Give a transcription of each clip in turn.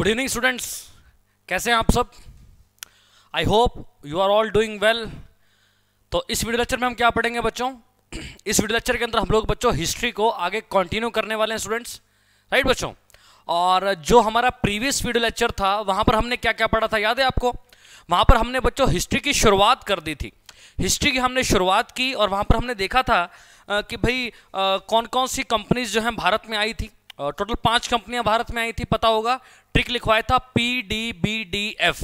good evening students कैसे हैं आप सब I hope you are all doing well तो इस वीडियो लेक्चर में हम क्या पढ़ेंगे बच्चों इस वीडियो लेक्चर के अंदर हम लोग बच्चों हिस्ट्री को आगे कंटिन्यू करने वाले हैं स्टूडेंट्स राइट बच्चों और जो हमारा प्रीवियस वीडियो लेक्चर था वहाँ पर हमने क्या क्या पढ़ा था याद है आपको वहाँ पर हमने बच्चों हिस्ट्री की शुरुआत कर दी थी हिस्ट्री की हमने शुरुआत की और वहाँ पर हमने देखा था कि भाई कौन कौन सी कंपनीज जो हैं भारत में आई थी टोटल पांच कंपनियां भारत में आई थी पता होगा ट्रिक लिखवाया था P D B D F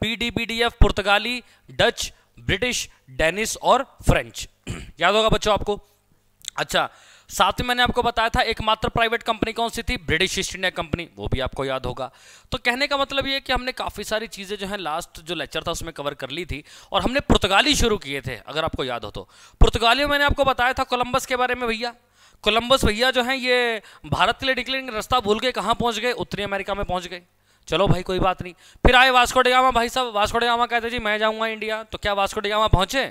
P D B D F पुर्तगाली डच ब्रिटिश डेनिस और फ्रेंच याद होगा बच्चों आपको अच्छा साथ में मैंने आपको बताया था एकमात्र प्राइवेट कंपनी कौन सी थी ब्रिटिश ईस्ट इंडिया कंपनी वो भी आपको याद होगा तो कहने का मतलब ये कि हमने काफ़ी सारी चीज़ें जो है लास्ट जो लेक्चर था उसमें कवर कर ली थी और हमने पुर्तगाली शुरू किए थे अगर आपको याद हो तो पुर्तगाली मैंने आपको बताया था कोलंबस के बारे में भैया कोलंबस भैया जो हैं ये भारत के लिए डिक्लेरिंग रास्ता भूल के कहाँ पहुँच गए उत्तरी अमेरिका में पहुँच गए चलो भाई कोई बात नहीं फिर आए वास्कोडेगामा भाई साहब वास्कोडेगामा कहते जी मैं जाऊँगा इंडिया तो क्या वास्को वास्कोडेगामा पहुँचे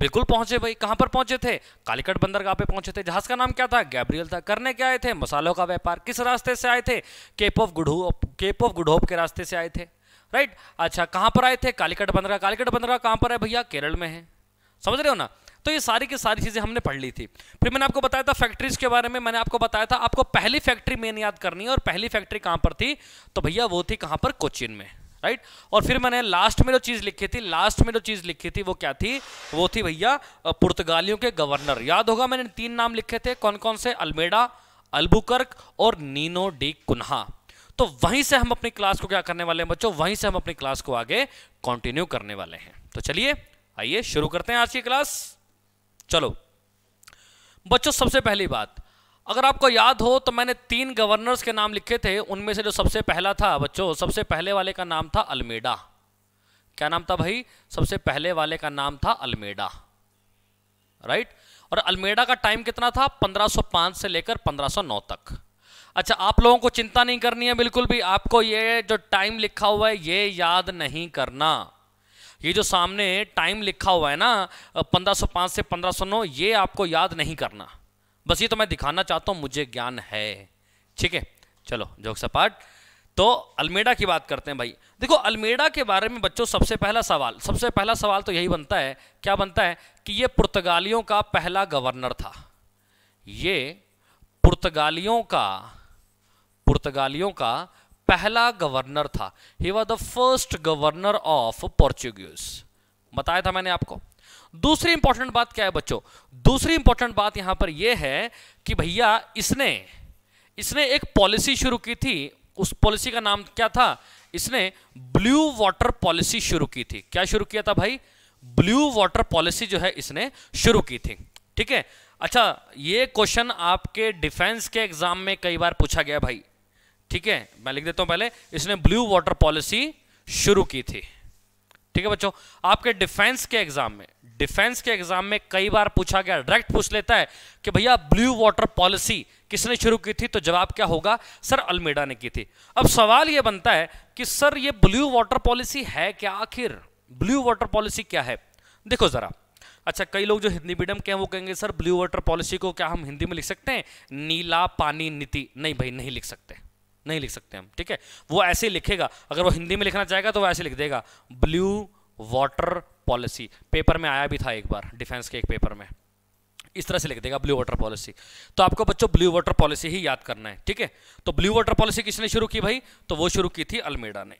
बिल्कुल पहुंचे भाई कहां पर पहुंचे थे कालीकट बंदरगाह पे पहुंचे थे जहाज का नाम क्या था गैब्रियल था करने क्या आए थे मसालों का व्यापार किस रास्ते से आए थे Cape of Good Hope Cape of Good Hope के रास्ते से आए थे राइट अच्छा कहां पर आए थे कालीकट बंदरगाह कालीकट बंदरगाह कहां पर है भैया केरल में है समझ रहे हो ना तो ये सारी की सारी चीज़ें हमने पढ़ ली थी फिर मैंने आपको बताया था फैक्ट्रीज के बारे में मैंने आपको बताया था आपको पहली फैक्ट्री मेन याद करनी है और पहली फैक्ट्री कहां पर थी तो भैया वो थी कहां पर कोचिन में राइट और फिर मैंने लास्ट में जो चीज़ लिखी थी लास्ट में जो चीज़ लिखी थी वो क्या थी वो थी भैया पुर्तगालियों के गवर्नर याद होगा मैंने तीन नाम लिखे थे कौन कौन से अल्मेडा अल्बुकर्क और नीनो डी कुन्हा तो वहीं से हम अपनी क्लास को क्या करने वाले हैं बच्चों वहीं से हम अपनी क्लास को आगे कंटिन्यू करने वाले हैं तो चलिए आइए शुरू करते हैं आज की क्लास चलो बच्चों सबसे पहली बात अगर आपको याद हो तो मैंने तीन गवर्नर्स के नाम लिखे थे उनमें से जो सबसे पहला था बच्चों सबसे पहले वाले का नाम था अल्मेडा क्या नाम था भाई सबसे पहले वाले का नाम था अल्मेडा राइट और अल्मेडा का टाइम कितना था 1505 से लेकर 1509 तक अच्छा आप लोगों को चिंता नहीं करनी है बिल्कुल भी आपको ये जो टाइम लिखा हुआ है ये याद नहीं करना ये जो सामने टाइम लिखा हुआ है ना 1505 से 1509 ये आपको याद नहीं करना बस ये तो मैं दिखाना चाहता हूँ मुझे ज्ञान है ठीक है चलो जोक सपाट तो अल्मेडा की बात करते हैं भाई देखो अल्मेडा के बारे में बच्चों सबसे पहला सवाल सबसे पहला सवाल तो यही बनता है क्या बनता है कि ये पुर्तगालियों का पहला गवर्नर था ये पुर्तगालियों का पुर्तगालियों का पहला गवर्नर था he was the first governor of Portuguese बताया था मैंने आपको दूसरी इंपॉर्टेंट बात क्या है बच्चों दूसरी इंपॉर्टेंट बात यहां पर यह है कि भैया इसने इसने एक पॉलिसी शुरू की थी उस पॉलिसी का नाम क्या था इसने ब्लू वाटर पॉलिसी शुरू की थी क्या शुरू किया था भाई ब्लू वाटर पॉलिसी जो है इसने शुरू की थी ठीक है अच्छा ये क्वेश्चन आपके डिफेंस के एग्जाम में कई बार पूछा गया भाई ठीक है मैं लिख देता हूं पहले इसने ब्लू वाटर पॉलिसी शुरू की थी ठीक है बच्चों आपके डिफेंस के एग्जाम में डिफेंस के एग्जाम में कई बार पूछा गया डायरेक्ट पूछ लेता है कि भैया ब्लू वाटर पॉलिसी किसने शुरू की थी तो जवाब क्या होगा सर अल्मेडा ने की थी अब सवाल यह बनता है कि सर यह ब्लू वाटर पॉलिसी है क्या आखिर ब्लू वाटर पॉलिसी क्या है देखो जरा अच्छा कई लोग जो हिंदी मीडियम के हैं वो कहेंगे सर ब्लू वाटर पॉलिसी को क्या हम हिंदी में लिख सकते हैं नीला पानी नीति नहीं भाई नहीं लिख सकते नहीं लिख सकते हम ठीक है वो ऐसे ही लिखेगा अगर वो हिंदी में लिखना चाहेगा तो वो ऐसे लिख देगा ब्लू वाटर पॉलिसी पेपर में आया भी था एक बार डिफेंस के एक पेपर में इस तरह से लिख देगा ब्लू वाटर पॉलिसी तो आपको बच्चों ब्लू वाटर पॉलिसी ही याद करना है ठीक है तो ब्लू वाटर पॉलिसी किसने शुरू की भाई तो वो शुरू की थी अल्मेडा ने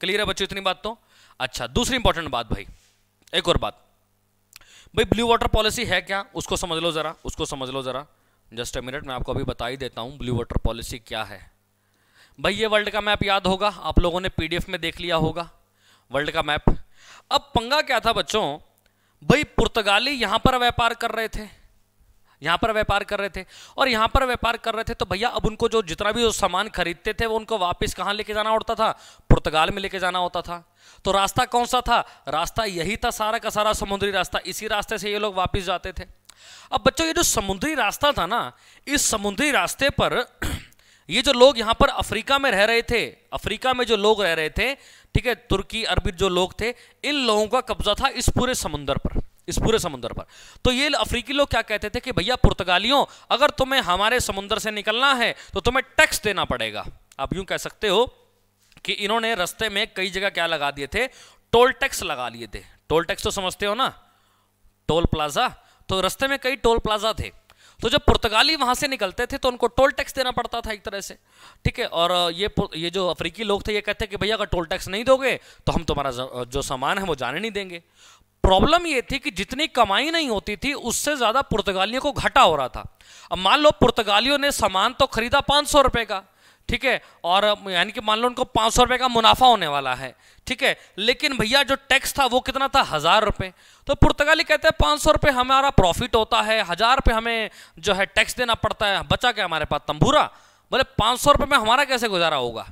क्लियर है बच्चों इतनी बात तो अच्छा दूसरी इंपॉर्टेंट बात भाई एक और बात भाई ब्लू वाटर पॉलिसी है क्या उसको समझ लो जरा उसको समझ लो जरा जस्ट अ मिनट मैं आपको अभी बता ही देता हूँ ब्लू वाटर पॉलिसी क्या है भाई ये वर्ल्ड का मैप याद होगा आप लोगों ने पीडीएफ में देख लिया होगा वर्ल्ड का मैप अब पंगा क्या था बच्चों भाई पुर्तगाली यहां पर व्यापार कर रहे थे यहां पर व्यापार कर रहे थे और यहां पर व्यापार कर रहे थे तो भैया अब उनको जो जितना भी वो सामान खरीदते थे वो उनको वापस कहां लेके जाना होता था पुर्तगाल में लेके जाना होता था तो रास्ता कौन सा था रास्ता यही था सारा का सारा समुद्री रास्ता इसी रास्ते से ये लोग वापस जाते थे अब बच्चों ये जो समुद्री रास्ता था ना इस समुद्री रास्ते पर ये जो लोग यहाँ पर अफ्रीका में रह रहे थे अफ्रीका में जो लोग रह रहे थे ठीक है तुर्की अरबी जो लोग थे इन लोगों का कब्जा था इस पूरे समुंदर पर इस पूरे समुद्र पर तो ये अफ्रीकी लोग क्या कहते थे कि भैया पुर्तगालियों अगर तुम्हें हमारे समुद्र से निकलना है तो तुम्हें टैक्स देना पड़ेगा आप यूं कह सकते हो कि इन्होंने रस्ते में कई जगह क्या लगा दिए थे टोल टैक्स लगा लिए थे टोल टैक्स तो समझते हो ना टोल प्लाजा तो रस्ते में कई टोल प्लाजा थे तो जब पुर्तगाली वहां से निकलते थे तो उनको टोल टैक्स देना पड़ता था एक तरह से ठीक है और ये ये जो अफ्रीकी लोग थे ये कहते कि भैया अगर टोल टैक्स नहीं दोगे तो हम तुम्हारा जो सामान है वो जाने नहीं देंगे प्रॉब्लम ये थी कि जितनी कमाई नहीं होती थी उससे ज़्यादा पुर्तगालियों को घाटा हो रहा था अब मान लो पुर्तगालियों ने सामान तो खरीदा पांच सौ रुपये का ठीक है और यानी कि मान लो उनको पाँच सौ का मुनाफा होने वाला है ठीक है लेकिन भैया जो टैक्स था वो कितना था हज़ार रुपये तो पुर्तगाली कहते हैं पाँच सौ रुपए हमारा प्रॉफिट होता है हज़ार रुपये हमें जो है टैक्स देना पड़ता है बचा क्या हमारे पास तंबूरा बोले पाँच सौ रुपए में हमारा कैसे गुजारा होगा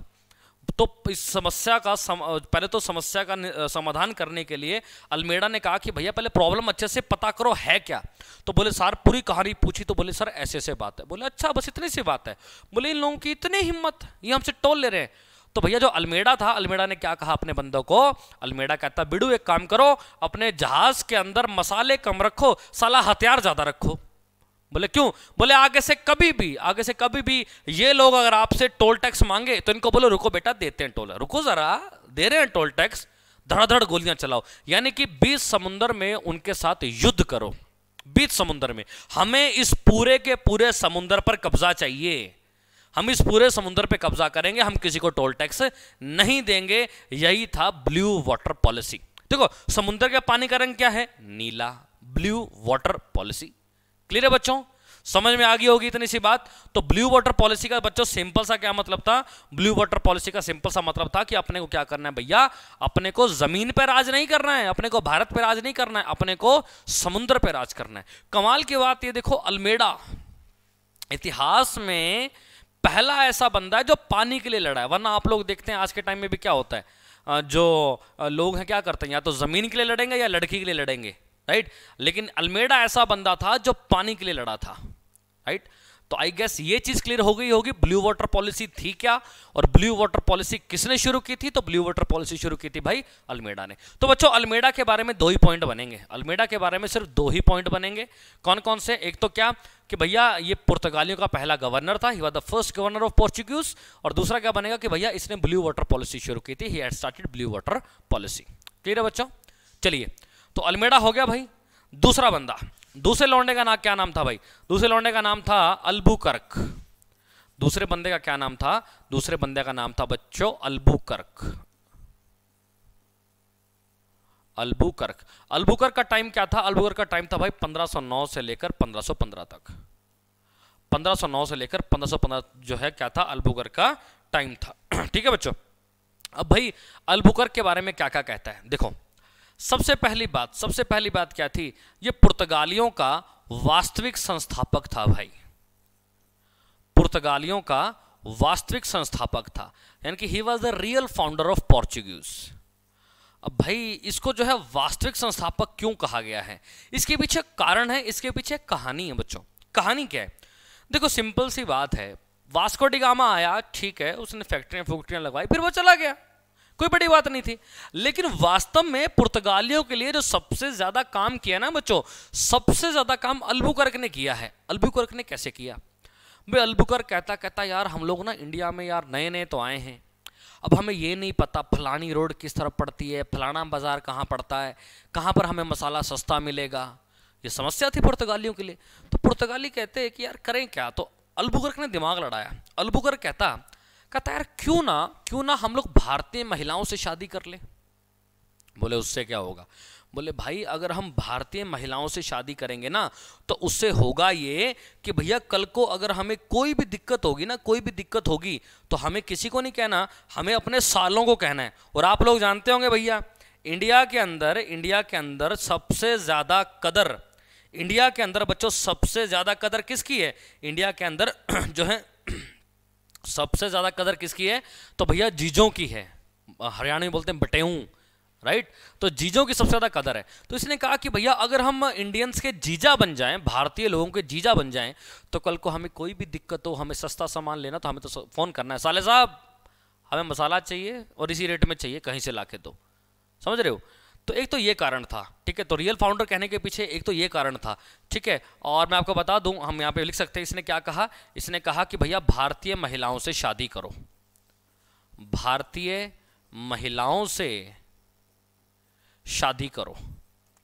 तो इस समस्या का सम, पहले तो समस्या का समाधान करने के लिए अल्मेडा ने कहा कि भैया पहले प्रॉब्लम अच्छे से पता करो है क्या तो बोले सर पूरी कहानी पूछी तो बोले सर ऐसे ऐसे बात है बोले अच्छा बस इतनी सी बात है बोले इन लोगों की इतनी हिम्मत ये हमसे टोल ले रहे हैं तो भैया जो अल्मेडा था अल्मेडा ने क्या कहा अपने बंदों को अल्मेडा कहता बिडू एक काम करो अपने जहाज के अंदर मसाले कम रखो सलाह हथियार ज्यादा रखो बोले क्यों बोले आगे से कभी भी आगे से कभी भी ये लोग अगर आपसे टोल टैक्स मांगे तो इनको बोलो रुको बेटा देते हैं टोल रुको जरा दे रहे हैं टोल टैक्स धड़ाधड़ गोलियां चलाओ यानी कि बीच समुंदर में उनके साथ युद्ध करो बीच समुंदर में हमें इस पूरे के पूरे समुंदर पर कब्जा चाहिए हम इस पूरे समुंदर पर कब्जा करेंगे हम किसी को टोल टैक्स नहीं देंगे यही था ब्लू वाटर पॉलिसी देखो समुंदर के पानी का रंग क्या है नीला ब्लू वाटर पॉलिसी क्लियर है बच्चों समझ में आ गई होगी इतनी सी बात तो ब्लू वाटर पॉलिसी का बच्चों सिंपल सा क्या मतलब था ब्लू वाटर पॉलिसी का सिंपल सा मतलब था कि अपने को क्या करना है भैया अपने को जमीन पर राज नहीं करना है अपने को भारत पर राज नहीं करना है अपने को समुद्र पर राज करना है कमाल की बात ये देखो अल्मेडा इतिहास में पहला ऐसा बंदा है जो पानी के लिए लड़ा है वरना आप लोग देखते हैं आज के टाइम में भी क्या होता है जो लोग हैं क्या करते हैं या तो जमीन के लिए लड़ेंगे या लड़की के लिए लड़ेंगे राइट लेकिन अल्मेडा ऐसा बंदा था जो पानी के लिए लड़ा था राइट तो आई गेस ये चीज क्लियर हो गई होगी ब्लू वाटर पॉलिसी थी क्या और ब्लू वाटर पॉलिसी किसने शुरू की थी तो ब्लू वाटर पॉलिसी शुरू की थी भाई अल्मेडा ने तो बच्चों अल्मेडा के बारे में दो ही पॉइंट बनेंगे अल्मेडा के बारे में सिर्फ दो ही पॉइंट बनेंगे कौन कौन से एक तो क्या कि भैया ये पुर्तगालियों का पहला गवर्नर था he was the first governor of Portuguese और दूसरा क्या बनेगा कि भैया इसने ब्लू वाटर पॉलिसी शुरू की थी he started blue water policy clear है बच्चों चलिए तो अलमेडा हो गया भाई दूसरा बंदा दूसरे लौंडे का ना क्या नाम था भाई दूसरे लौंडे का नाम था अल्बुकर्क दूसरे बंदे का क्या नाम था दूसरे बंदे का नाम था बच्चों अल्बुकर्क अल्बुकर्क अल्बुकर्क का टाइम क्या था अल्बुकर्क का टाइम था भाई 1509 से लेकर 1515 तक 1509 से लेकर 1515 जो है क्या था अल्बुकर्क का टाइम था ठीक है बच्चों अब भाई अल्बुकर्क के बारे में क्या क्या कहता है देखो सबसे पहली बात सबसे पहली बात क्या थी ये पुर्तगालियों का वास्तविक संस्थापक था भाई पुर्तगालियों का वास्तविक संस्थापक था यानी कि he was the real founder of Portuguese अब भाई इसको जो है वास्तविक संस्थापक क्यों कहा गया है इसके पीछे कारण है इसके पीछे कहानी है बच्चों कहानी क्या है देखो सिंपल सी बात है वास्को डिगामा आया ठीक है उसने फैक्ट्रियां फैक्ट्रियां लगवाई फिर वो चला गया कोई बड़ी बात नहीं थी लेकिन वास्तव में पुर्तगालियों के लिए जो सबसे ज़्यादा काम किया ना बच्चों सबसे ज़्यादा काम अल्बुकर्क ने किया है अल्बुकर्क ने कैसे किया भाई अल्बुकर कहता कहता यार हम लोग ना इंडिया में यार नए नए तो आए हैं अब हमें ये नहीं पता फलानी रोड किस तरफ पड़ती है फलाना बाज़ार कहाँ पड़ता है कहाँ पर हमें मसाला सस्ता मिलेगा ये समस्या थी पुर्तगालियों के लिए तो पुर्तगाली कहते हैं कि यार करें क्या तो अल्बुकर्क ने दिमाग लड़ाया अल्बुकर्क कहता कहता यार क्यों ना क्यों ना हम लोग भारतीय महिलाओं से शादी कर ले बोले उससे क्या होगा बोले भाई अगर हम भारतीय महिलाओं से शादी करेंगे ना तो उससे होगा ये कि भैया कल को अगर हमें कोई भी दिक्कत होगी ना कोई भी दिक्कत होगी तो हमें किसी को नहीं कहना हमें अपने सालों को कहना है और आप लोग जानते होंगे भैया इंडिया के अंदर इंडिया के अंदर सबसे ज़्यादा कदर इंडिया के अंदर बच्चों सबसे ज़्यादा कदर किसकी है इंडिया के अंदर जो है सबसे ज़्यादा कदर किसकी है तो भैया जीजों की है हरियाणा में बोलते हैं बटेऊ राइट तो जीजों की सबसे ज़्यादा कदर है तो इसने कहा कि भैया अगर हम इंडियंस के जीजा बन जाएं भारतीय लोगों के जीजा बन जाएं तो कल को हमें कोई भी दिक्कत हो हमें सस्ता सामान लेना तो हमें तो फ़ोन करना है साले साहब हमें मसाला चाहिए और इसी रेट में चाहिए कहीं से ला के दो समझ रहे हो तो एक तो ये कारण था ठीक है तो रियल फाउंडर कहने के पीछे एक तो ये कारण था ठीक है और मैं आपको बता दूं हम यहाँ पे लिख सकते हैं इसने क्या कहा इसने कहा कि भैया भारतीय महिलाओं से शादी करो भारतीय महिलाओं से शादी करो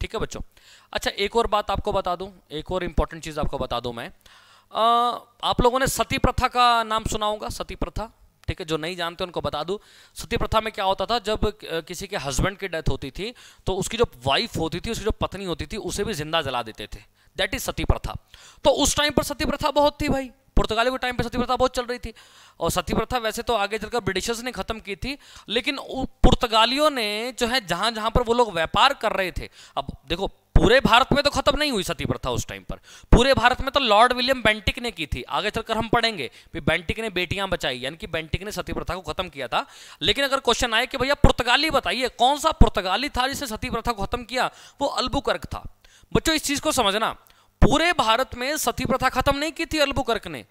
ठीक है बच्चों अच्छा एक और बात आपको बता दूं एक और इंपॉर्टेंट चीज़ आपको बता दूं मैं आ, आप लोगों ने सती प्रथा का नाम सुना होगा सती प्रथा ठीक है जो नहीं जानते उनको बता दूं सती प्रथा में क्या होता था जब किसी के हस्बैंड की डेथ होती थी तो उसकी जो वाइफ होती थी उसकी जो पत्नी होती थी उसे भी जिंदा जला देते थे दैट इज सती प्रथा तो उस टाइम पर सती प्रथा बहुत थी भाई पुर्तगाली के टाइम पर सती प्रथा बहुत चल रही थी और सती प्रथा वैसे तो आगे चलकर ब्रिटिशर्स ने खत्म की थी लेकिन पुर्तगालियों ने जो है जहां जहां पर वो लोग व्यापार कर रहे थे अब देखो पूरे भारत में तो खत्म नहीं हुई सती प्रथा उस टाइम पर पूरे भारत में तो लॉर्ड विलियम बेंटिक ने की थी आगे चलकर हम पढ़ेंगे भी बेंटिक ने बेटियां बचाई यानी कि बेंटिक ने सती प्रथा को खत्म किया था लेकिन अगर क्वेश्चन आए कि भैया पुर्तगाली बताइए कौन सा पुर्तगाली था जिसने सती प्रथा को खत्म किया वो अल्बुकर्क था बच्चों इस चीज को समझना पूरे भारत में सती प्रथा खत्म नहीं की थी अल्बुकर्क ने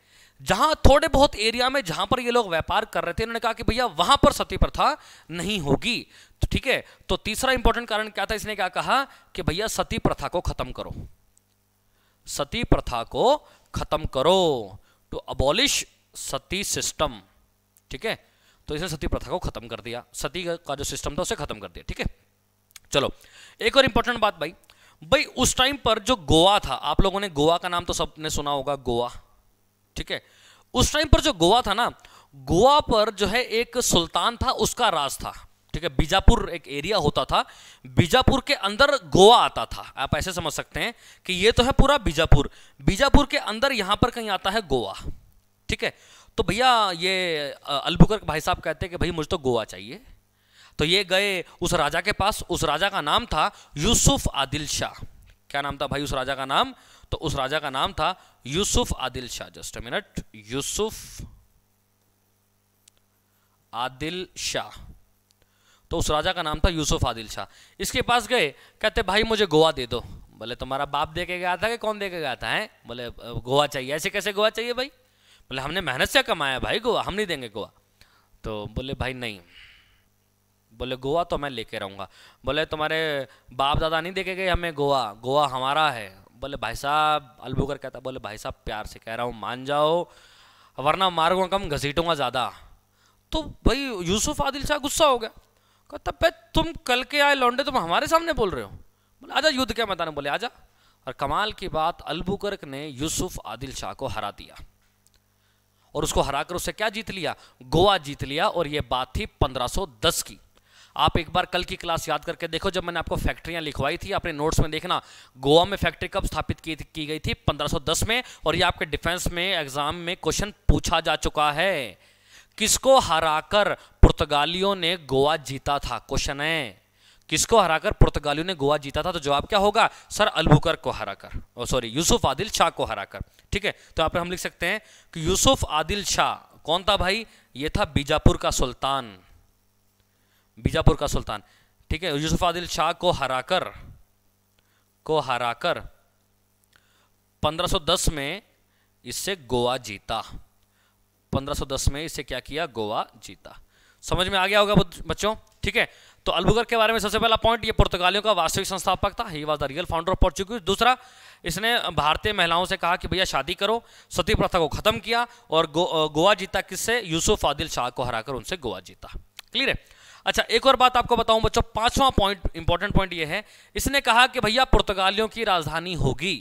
जहां थोड़े बहुत एरिया में जहां पर ये लोग व्यापार कर रहे थे उन्होंने कहा कि भैया वहां पर सती प्रथा नहीं होगी तो ठीक है तो तीसरा इंपॉर्टेंट कारण क्या था इसने क्या कहा कि भैया सती प्रथा को खत्म करो सती प्रथा को खत्म करो टू अबॉलिश सती सिस्टम ठीक है तो इसने सती प्रथा को खत्म कर दिया सती का जो सिस्टम था उसे खत्म कर दिया ठीक है चलो एक और इंपॉर्टेंट बात भाई भाई उस टाइम पर जो गोवा था आप लोगों ने गोवा का नाम तो सबने सुना होगा गोवा ठीक है उस टाइम पर जो गोवा था ना गोवा पर जो है एक सुल्तान था उसका राज था ठीक है बीजापुर एक एरिया होता था बीजापुर के अंदर गोवा आता था आप ऐसे समझ सकते हैं कि ये तो है पूरा बीजापुर बीजापुर के अंदर यहां पर कहीं आता है गोवा ठीक है तो भैया ये अलबुकर भाई साहब कहते हैं कि भाई मुझे तो गोवा चाहिए तो ये गए उस राजा के पास उस राजा का नाम था यूसुफ आदिल शाह क्या नाम था भाई उस राजा का नाम तो उस राजा का नाम था यूसुफ आदिल शाह जस्ट मिनट यूसुफ आदिल शाह तो उस राजा का नाम था यूसुफ आदिल शाह इसके पास गए कहते भाई मुझे गोवा दे दो बोले तुम्हारा बाप दे के गया था कि कौन दे के गया था है बोले गोवा चाहिए ऐसे कैसे गोवा चाहिए भाई बोले हमने मेहनत से कमाया भाई गोवा हम नहीं देंगे गोवा तो बोले भाई नहीं बोले गोवा तो मैं लेके रहूँगा बोले तुम्हारे बाप दादा नहीं देखे गए हमें गोवा गोवा हमारा है बोले भाई साहब अलबूकर कहता बोले भाई साहब प्यार से कह रहा हूँ मान जाओ वरना मारूंगा कम घसीटूंगा ज़्यादा तो भाई यूसुफ आदिल शाह गुस्सा हो गया कहता पे तुम कल के आए लौंडे तुम हमारे सामने बोल रहे हो बोले आजा युद्ध के मैदान में बोले आजा और कमाल की बात अलबुकर्क ने यूसुफ आदिल शाह को हरा दिया और उसको हराकर उससे क्या जीत लिया गोवा जीत लिया और यह बात थी 1510 की आप एक बार कल की क्लास याद करके देखो जब मैंने आपको फैक्ट्रियां लिखवाई थी अपने नोट्स में देखना गोवा में फैक्ट्री कब स्थापित की, की गई थी 1510 में और ये आपके डिफेंस में एग्जाम में क्वेश्चन पूछा जा चुका है किसको हराकर पुर्तगालियों ने गोवा जीता था क्वेश्चन है किसको हराकर पुर्तगालियों ने गोवा जीता था तो जवाब क्या होगा सर अलबुकर को हराकर सॉरी oh, यूसुफ आदिल शाह को हराकर ठीक है तो यहाँ पर हम लिख सकते हैं कि यूसुफ आदिल शाह कौन था भाई ये था बीजापुर का सुल्तान बीजापुर का सुल्तान ठीक है यूसुफ आदिल शाह को हराकर को हराकर 1510 में इससे गोवा जीता 1510 में इसे क्या किया गोवा जीता समझ में आ गया होगा बच्चों ठीक है तो अलबुगर के बारे में सबसे पहला पॉइंट ये पुर्तगालियों का वास्तविक संस्थापक था he was the real founder of Portuguese दूसरा इसने भारतीय महिलाओं से कहा कि भैया शादी करो सती प्रथा को खत्म किया और गोवा जीता किससे यूसुफ आदिल शाह को हराकर उनसे गोवा जीता क्लियर है अच्छा एक और बात आपको बताऊं बच्चों पांचवा पॉइंट इंपॉर्टेंट पॉइंट ये है इसने कहा कि भैया पुर्तगालियों की राजधानी होगी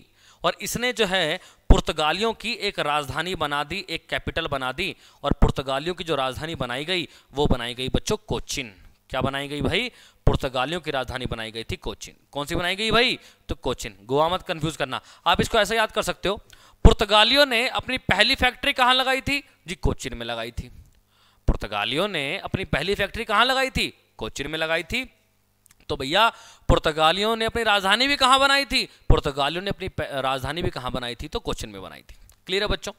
और इसने जो है पुर्तगालियों की एक राजधानी बना दी एक कैपिटल बना दी और पुर्तगालियों की जो राजधानी बनाई गई वो बनाई गई बच्चों कोचिन क्या बनाई गई भाई पुर्तगालियों की राजधानी बनाई गई थी कोचिन कौन सी बनाई गई भाई तो कोचिन गोवा मत कंफ्यूज करना आप इसको ऐसा याद कर सकते हो पुर्तगालियों ने अपनी पहली फैक्ट्री कहाँ लगाई थी जी कोचिन में लगाई थी पुर्तगालियों ने अपनी पहली फैक्ट्री कहाँ लगाई थी कोचिन में लगाई थी तो भैया पुर्तगालियों ने अपनी राजधानी भी कहाँ बनाई थी पुर्तगालियों ने अपनी राजधानी भी कहाँ बनाई थी तो क्वेश्चन में बनाई थी क्लियर है बच्चों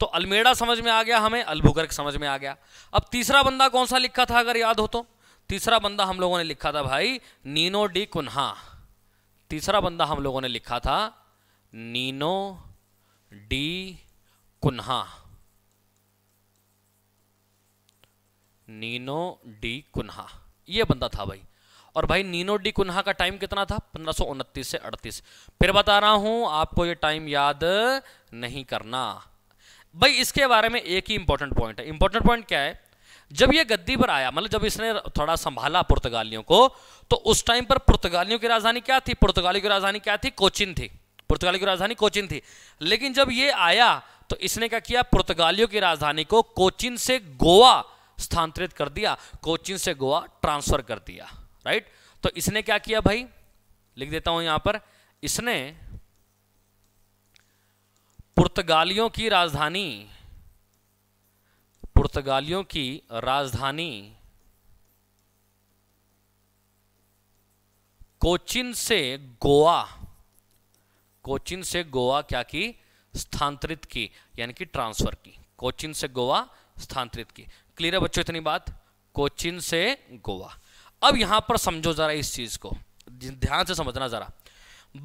तो अल्मेड़ा समझ में आ गया हमें अल्बुकर्क समझ में आ गया अब तीसरा बंदा कौन सा लिखा था अगर याद हो तो तीसरा बंदा हम लोगों ने लिखा था भाई नीनो डी कुन्हा तीसरा बंदा हम लोगों ने लिखा था Nuno da Cunha Nuno da Cunha ये बंदा था भाई और भाई नीनो डी कुन्हा का टाइम कितना था पंद्रह से अड़तीस फिर बता रहा हूं आपको ये टाइम याद नहीं करना भाई इसके बारे में एक ही इंपॉर्टेंट पॉइंट है इंपॉर्टेंट पॉइंट क्या है जब ये गद्दी पर आया मतलब जब इसने थोड़ा संभाला पुर्तगालियों को तो उस टाइम पर पुर्तगालियों की राजधानी क्या थी पुर्तगालियों की राजधानी क्या थी कोचिन थी पुर्तगाली की राजधानी कोचिन थी लेकिन जब ये आया तो इसने क्या किया पुर्तगालियों की राजधानी को कोचिन से गोवा स्थानांतरित कर दिया कोचिन से गोवा ट्रांसफर कर दिया राइट तो इसने क्या किया भाई लिख देता हूं यहां पर इसने पुर्तगालियों की राजधानी पुर्तगालियों की राजधानी कोचिन से गोवा कोचिन से गोवा क्या की स्थानांतरित की यानी कि ट्रांसफर की कोचिन से गोवा स्थानांतरित की क्लियर है बच्चों इतनी बात कोचिन से गोवा अब यहां पर समझो ज़रा इस चीज़ को ध्यान से समझना ज़रा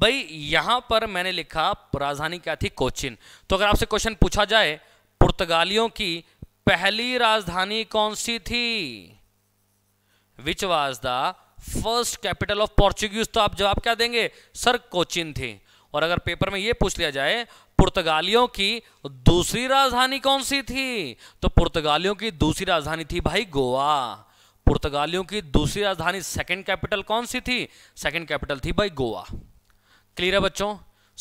भाई यहां पर मैंने लिखा राजधानी क्या थी कोचिन तो अगर आपसे क्वेश्चन पूछा जाए पुर्तगालियों की पहली राजधानी कौन सी थी which was the first capital of Portuguese तो आप जवाब क्या देंगे सर कोचिन थी और अगर पेपर में यह पूछ लिया जाए पुर्तगालियों की दूसरी राजधानी कौन सी थी तो पुर्तगालियों की दूसरी राजधानी थी भाई गोवा पुर्तगालियों की दूसरी राजधानी सेकंड कैपिटल कौन सी थी सेकंड कैपिटल थी भाई गोवा क्लियर है बच्चों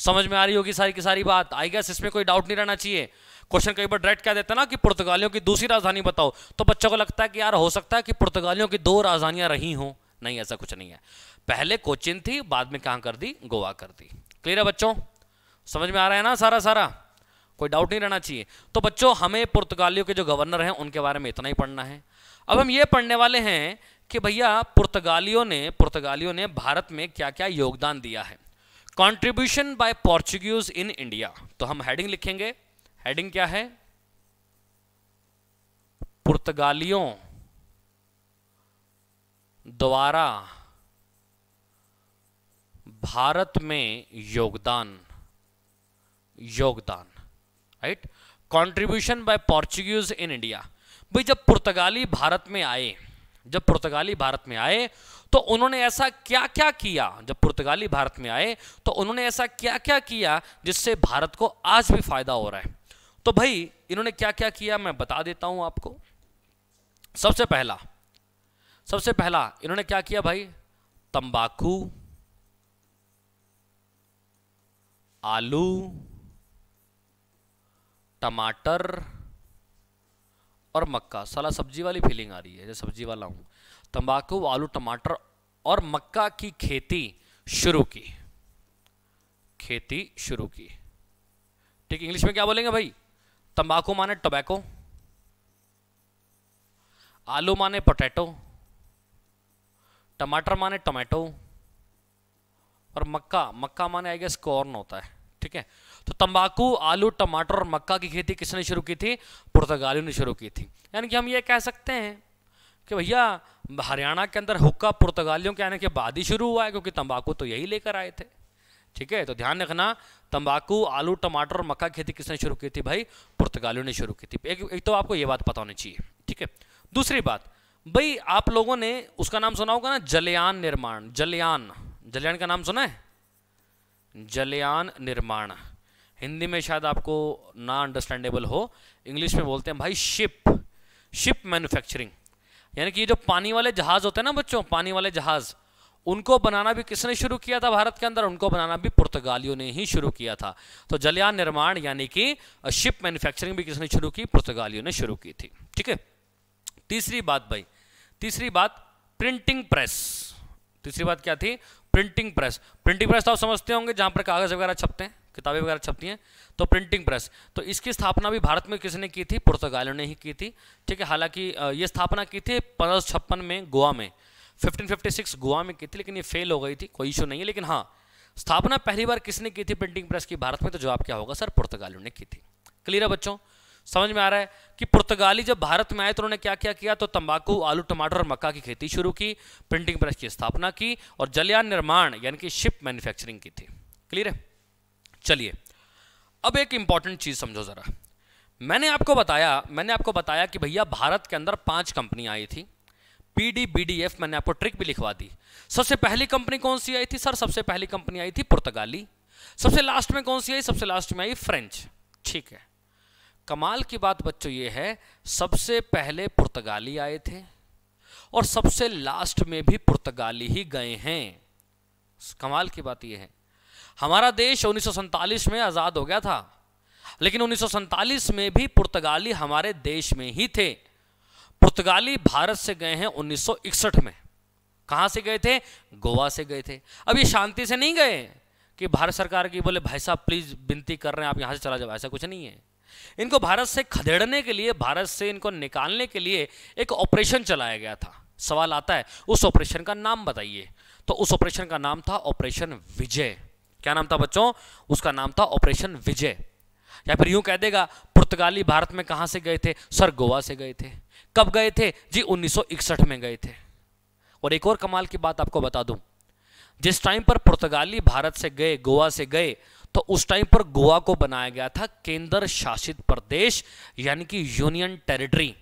समझ में आ रही होगी सारी की सारी बात आई गैस इसमें कोई डाउट नहीं रहना चाहिए क्वेश्चन कई बार डायरेक्ट कह देते ना कि पुर्तगालियों की दूसरी राजधानी बताओ तो बच्चों को लगता है कि यार हो सकता है कि पुर्तगालियों की दो राजधानियां रही हो नहीं ऐसा कुछ नहीं है पहले कोचिन थी बाद में कहां कर दी गोवा कर दी क्लियर है बच्चों समझ में आ रहा है ना सारा सारा कोई डाउट नहीं रहना चाहिए तो बच्चों हमें पुर्तगालियों के जो गवर्नर हैं उनके बारे में इतना ही पढ़ना है अब हम ये पढ़ने वाले हैं कि भैया पुर्तगालियों ने पुर्तगालियों ने भारत में क्या क्या योगदान दिया है contribution by Portuguese in India तो हम हेडिंग लिखेंगे हेडिंग क्या है पुर्तगालियों द्वारा भारत में योगदान योगदान right contribution by Portuguese in India भाई जब पुर्तगाली भारत में आए जब पुर्तगाली भारत में आए तो उन्होंने ऐसा क्या क्या किया जब पुर्तगाली भारत में आए तो उन्होंने ऐसा क्या क्या किया जिससे भारत को आज भी फायदा हो रहा है तो भाई इन्होंने क्या क्या किया मैं बता देता हूं आपको सबसे पहला सबसे पहला इन्होंने क्या किया भाई तंबाकू आलू टमाटर और मक्का सला सब्जी वाली फीलिंग आ रही है जैसे सब्जी वाला हूँ तंबाकू आलू टमाटर और मक्का की खेती शुरू की खेती शुरू की ठीक इंग्लिश में क्या बोलेंगे भाई तंबाकू माने टोबैको आलू माने पोटैटो टमाटर माने टोमेटो और मक्का मक्का माने आई गेस कॉर्न होता है ठीक है तो तंबाकू आलू टमाटर और मक्का की खेती किसने शुरू की थी पुर्तगालियों ने शुरू की थी यानी कि हम ये कह सकते हैं कि भैया हरियाणा के अंदर हुक्का पुर्तगालियों के आने के बाद ही शुरू हुआ है क्योंकि तंबाकू तो यही लेकर आए थे ठीक है तो ध्यान रखना तंबाकू आलू टमाटर और मक्का की खेती किसने शुरू की थी भाई पुर्तगालियों ने शुरू की थी एक, एक तो आपको ये बात पता होनी चाहिए ठीक है दूसरी बात भाई आप लोगों ने उसका नाम सुना होगा ना जलयान निर्माण जलयान जलयान का नाम सुना है जलयान निर्माण हिंदी में शायद आपको ना अंडरस्टैंडेबल हो इंग्लिश में बोलते हैं भाई शिप शिप मैन्युफैक्चरिंग यानी कि ये जो पानी वाले जहाज़ होते हैं ना बच्चों पानी वाले जहाज़ उनको बनाना भी किसने शुरू किया था भारत के अंदर उनको बनाना भी पुर्तगालियों ने ही शुरू किया था तो जलयान निर्माण यानी कि शिप मैन्युफैक्चरिंग भी किसने शुरू की पुर्तगालियों ने शुरू की थी ठीक है तीसरी बात भाई तीसरी बात प्रिंटिंग प्रेस तीसरी बात क्या थी प्रिंटिंग प्रेस प्रिंटिंग प्रेस तो आप समझते होंगे जहां पर कागज वगैरह छपते हैं किताबें वगैरह छपती हैं तो प्रिंटिंग प्रेस तो इसकी स्थापना भी भारत में किसने की थी पुर्तगालियों ने ही की थी ठीक है हालांकि ये स्थापना की थी पंद्रह में गोवा में 1556 गोवा में की थी लेकिन ये फेल हो गई थी कोई इशू नहीं है लेकिन हाँ स्थापना पहली बार किसने की थी प्रिंटिंग प्रेस की भारत में तो जवाब क्या होगा सर पुर्तगालियों ने की थी क्लियर है बच्चों समझ में आ रहा है कि पुर्तगाली जब भारत में आए तो उन्होंने क्या क्या किया तो तंबाकू आलू टमाटर और मक्का की खेती शुरू की प्रिंटिंग प्रेस की स्थापना की और जलयान निर्माण यानी कि शिप मैन्युफैक्चरिंग की थी क्लियर है चलिए अब एक इंपॉर्टेंट चीज़ समझो ज़रा मैंने आपको बताया मैंने आपको बताया कि भैया भारत के अंदर पांच कंपनियां आई थी पीडी बी डी एफ मैंने आपको ट्रिक भी लिखवा दी सबसे पहली कंपनी कौन सी आई थी सर सबसे पहली कंपनी आई थी पुर्तगाली सबसे लास्ट में कौन सी आई सबसे लास्ट में आई फ्रेंच ठीक है कमाल की बात बच्चों ये है सबसे पहले पुर्तगाली आए थे और सबसे लास्ट में भी पुर्तगाली ही गए हैं कमाल की बात यह है हमारा देश उन्नीस में आज़ाद हो गया था लेकिन उन्नीस में भी पुर्तगाली हमारे देश में ही थे पुर्तगाली भारत से गए हैं 1961 में कहाँ से गए थे गोवा से गए थे अब ये शांति से नहीं गए कि भारत सरकार की बोले भाई साहब प्लीज़ विनती कर रहे हैं आप यहाँ से चला जाओ ऐसा कुछ नहीं है इनको भारत से खदेड़ने के लिए भारत से इनको निकालने के लिए एक ऑपरेशन चलाया गया था सवाल आता है उस ऑपरेशन का नाम बताइए तो उस ऑपरेशन का नाम था ऑपरेशन विजय क्या नाम था बच्चों उसका नाम था ऑपरेशन विजय या फिर यूं कह देगा पुर्तगाली भारत में कहां से गए थे सर गोवा से गए थे कब गए थे जी 1961 में गए थे और एक और कमाल की बात आपको बता दूं जिस टाइम पर पुर्तगाली भारत से गए गोवा से गए तो उस टाइम पर गोवा को बनाया गया था केंद्र शासित प्रदेश यानी कि यूनियन टेरिटरी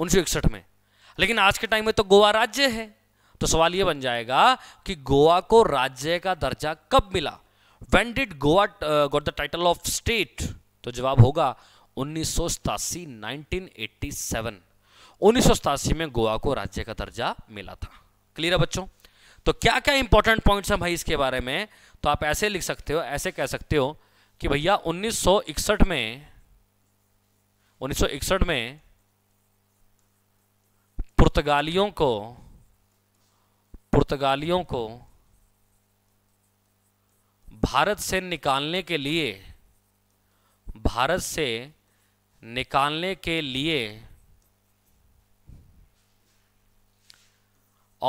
उन्नीस में लेकिन आज के टाइम में तो गोवा राज्य है तो सवाल यह बन जाएगा कि गोवा को राज्य का दर्जा कब मिला when did Goa got the title of state तो जवाब होगा उन्नीस सौ में गोवा को राज्य का दर्जा मिला था क्लियर है बच्चों तो क्या क्या इंपॉर्टेंट पॉइंट्स हैं भाई इसके बारे में तो आप ऐसे लिख सकते हो ऐसे कह सकते हो कि भैया 1961 में 1961 में पुर्तगालियों को पुर्तगालियों को भारत से निकालने के लिए भारत से निकालने के लिए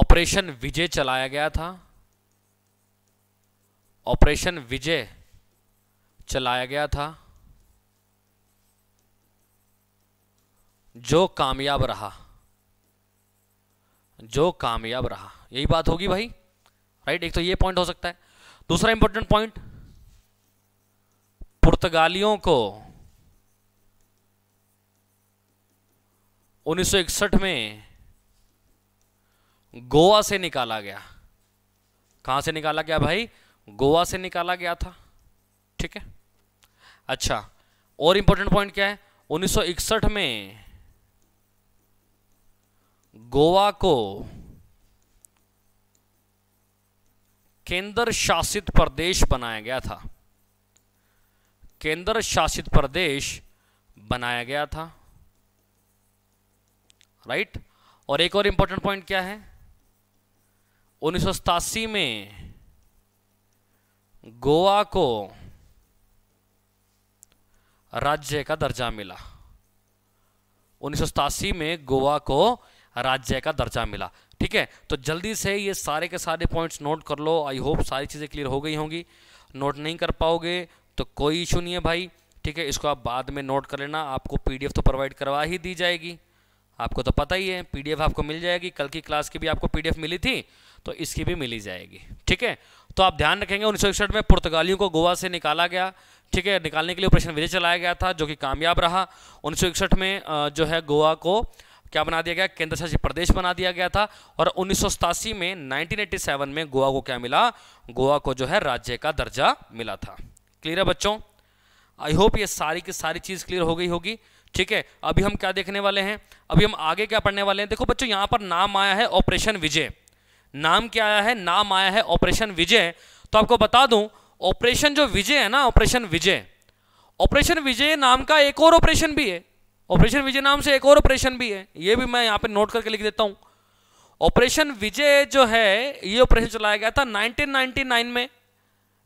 ऑपरेशन विजय चलाया गया था ऑपरेशन विजय चलाया गया था जो कामयाब रहा जो कामयाब रहा यही बात होगी भाई राइट एक तो ये पॉइंट हो सकता है दूसरा इंपॉर्टेंट पॉइंट पुर्तगालियों को 1961 में गोवा से निकाला गया कहां से निकाला गया भाई गोवा से निकाला गया था ठीक है अच्छा और इंपॉर्टेंट पॉइंट क्या है 1961 में गोवा को केंद्र शासित प्रदेश बनाया गया था केंद्र शासित प्रदेश बनाया गया था राइट और एक और इंपॉर्टेंट पॉइंट क्या है उन्नीस में गोवा को राज्य का दर्जा मिला उन्नीस में गोवा को राज्य का दर्जा मिला ठीक है तो जल्दी से ये सारे के सारे पॉइंट्स नोट कर लो आई होप सारी चीज़ें क्लियर हो गई होंगी नोट नहीं कर पाओगे तो कोई इशू नहीं है भाई ठीक है इसको आप बाद में नोट कर लेना आपको पीडीएफ तो प्रोवाइड करवा ही दी जाएगी आपको तो पता ही है पीडीएफ आपको मिल जाएगी कल की क्लास की भी आपको पीडीएफ मिली थी तो इसकी भी मिली जाएगी ठीक है तो आप ध्यान रखेंगे उन्नीस में पुर्तगालियों को गोवा से निकाला गया ठीक है निकालने के लिए ऑपरेशन विजय चलाया गया था जो कि कामयाब रहा उन्नीस में जो है गोवा को क्या बना दिया गया केंद्र शासित प्रदेश बना दिया गया था और उन्नीस में नाइनटीन में गोवा को क्या मिला गोवा को जो है राज्य का दर्जा मिला था क्लियर है बच्चों आई होप ये सारी की सारी चीज़ क्लियर हो गई होगी ठीक है अभी हम क्या देखने वाले हैं अभी हम आगे क्या पढ़ने वाले हैं देखो बच्चों यहां पर नाम आया है ऑपरेशन विजय नाम क्या आया है नाम आया है ऑपरेशन विजय तो आपको बता दूं ऑपरेशन जो विजय है ना ऑपरेशन विजय ऑपरेशन विजय नाम का एक और ऑपरेशन भी है ऑपरेशन विजय नाम से एक और ऑपरेशन भी है ये भी मैं यहाँ पे नोट करके लिख देता हूँ ऑपरेशन विजय जो है ये ऑपरेशन चलाया गया था 1999 में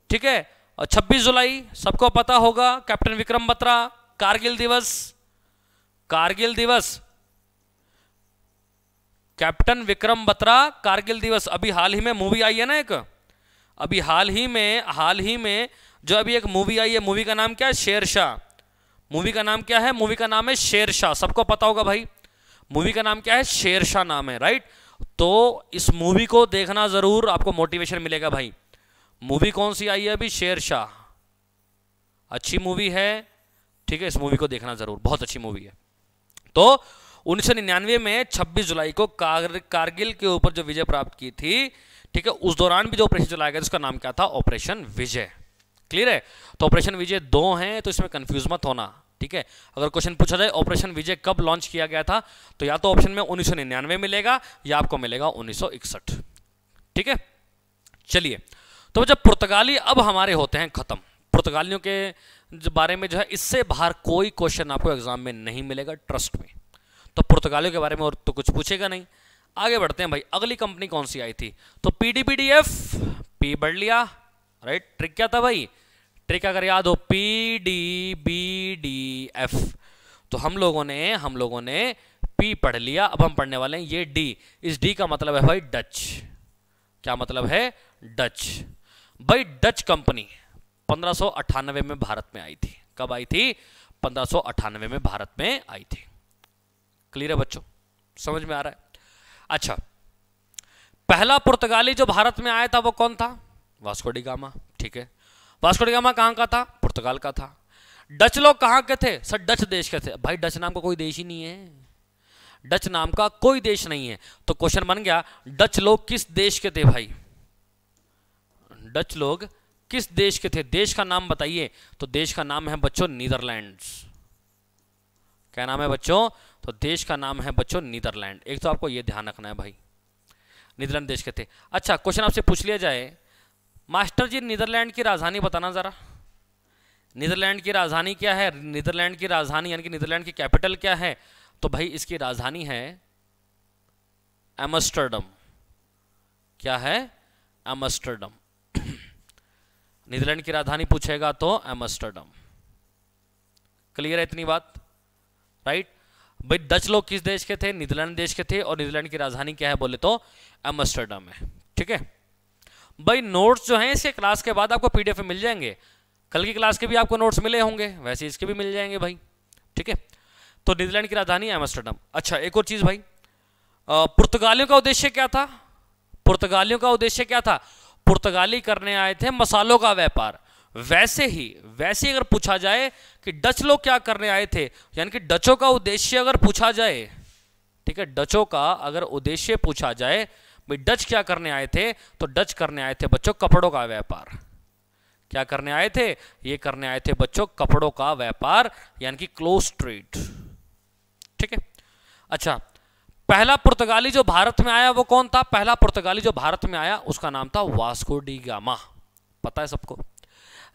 ठीक है और 26 जुलाई सबको पता होगा कैप्टन विक्रम बत्रा कारगिल दिवस कारगिल दिवस कैप्टन विक्रम बत्रा कारगिल दिवस अभी हाल ही में मूवी आई है ना एक अभी हाल ही में हाल ही में जो अभी एक मूवी आई है मूवी का नाम क्या है शेरशाह मूवी का नाम क्या है मूवी का नाम है शेरशाह सबको पता होगा भाई मूवी का नाम क्या है शेरशाह नाम है राइट तो इस मूवी को देखना जरूर आपको मोटिवेशन मिलेगा भाई मूवी कौन सी आई है अभी शेरशाह अच्छी मूवी है ठीक है इस मूवी को देखना जरूर बहुत अच्छी मूवी है तो उन्नीस में 26 जुलाई को कारगिल के ऊपर जो विजय प्राप्त की थी ठीक है उस दौरान भी जो ऑपरेशन चलाया गया उसका नाम क्या था ऑपरेशन विजय क्लियर है तो ऑपरेशन विजय दो हैं तो इसमें कंफ्यूज मत होना ठीक है अगर क्वेश्चन पूछा जाए ऑपरेशन विजय कब लॉन्च किया गया था तो या तो ऑप्शन में उन्नीस मिलेगा या आपको मिलेगा उन्नीस ठीक है चलिए तो जब पुर्तगाली अब हमारे होते हैं ख़त्म पुर्तगालियों के बारे में जो है इससे बाहर कोई क्वेश्चन आपको एग्जाम में नहीं मिलेगा ट्रस्ट में तो पुर्तगालियों के बारे में और तो कुछ पूछेगा नहीं आगे बढ़ते हैं भाई अगली कंपनी कौन सी आई थी तो P D P D F P बढ़ लिया राइट ट्रिक क्या था भाई ट्रिक अगर याद हो P D B D F तो हम लोगों ने हम लोगों ने पी पढ़ लिया अब हम पढ़ने वाले हैं ये डी इस डी का मतलब है भाई डच क्या मतलब है डच भाई डच कंपनी पंद्रह में भारत में आई थी कब आई थी पंद्रह में भारत में आई थी क्लियर है बच्चों समझ में आ रहा है अच्छा पहला पुर्तगाली जो भारत में आया था वो कौन था वास्को डिगामा गामा ठीक है डिगामा कहाँ का था पुर्तगाल का था डच लोग कहाँ के थे सर डच देश के थे भाई डच नाम का कोई देश ही नहीं है डच नाम का कोई देश नहीं है तो क्वेश्चन बन गया डच लोग किस देश के थे भाई डच लोग किस देश के थे देश का नाम बताइए तो देश का नाम है बच्चों नीदरलैंड्स क्या नाम है बच्चों तो देश का नाम है बच्चों नीदरलैंड एक तो आपको यह ध्यान रखना है भाई नीदरलैंड देश के थे अच्छा क्वेश्चन आपसे पूछ लिया जाए मास्टर जी नीदरलैंड की राजधानी बताना ज़रा नीदरलैंड की राजधानी क्या है नीदरलैंड की राजधानी यानी कि नीदरलैंड की कैपिटल क्या है तो भाई इसकी राजधानी है एमस्टर्डम क्या है एमस्टर्डम नीदरलैंड की राजधानी पूछेगा तो एमस्टर्डम क्लियर है इतनी बात राइट भाई डच लोग किस देश के थे नीदरलैंड देश के थे और नीदरलैंड की राजधानी क्या है बोले तो एमस्टर्डम है ठीक है भाई नोट्स जो हैं इसके क्लास के बाद आपको पीडीएफ में मिल जाएंगे कल की क्लास के भी आपको नोट्स मिले होंगे वैसे इसके भी मिल जाएंगे भाई ठीक है तो नीदरलैंड की राजधानी है एमस्टरडम अच्छा एक और चीज़ भाई पुर्तगालियों का उद्देश्य क्या था पुर्तगालियों का उद्देश्य क्या था पुर्तगाली करने आए थे मसालों का व्यापार वैसे ही वैसे अगर पूछा जाए कि डच लोग क्या करने आए थे यानी कि डचों का उद्देश्य अगर पूछा जाए ठीक है डचों का अगर उद्देश्य पूछा जाए भाई डच क्या करने आए थे तो डच करने आए थे बच्चों कपड़ों का व्यापार क्या करने आए थे ये करने आए थे बच्चों कपड़ों का व्यापार यानी कि क्लोज ट्रेड ठीक है अच्छा पहला पुर्तगाली जो भारत में आया वो कौन था पहला पुर्तगाली जो भारत में आया उसका नाम था वास्को डी गामा पता है सबको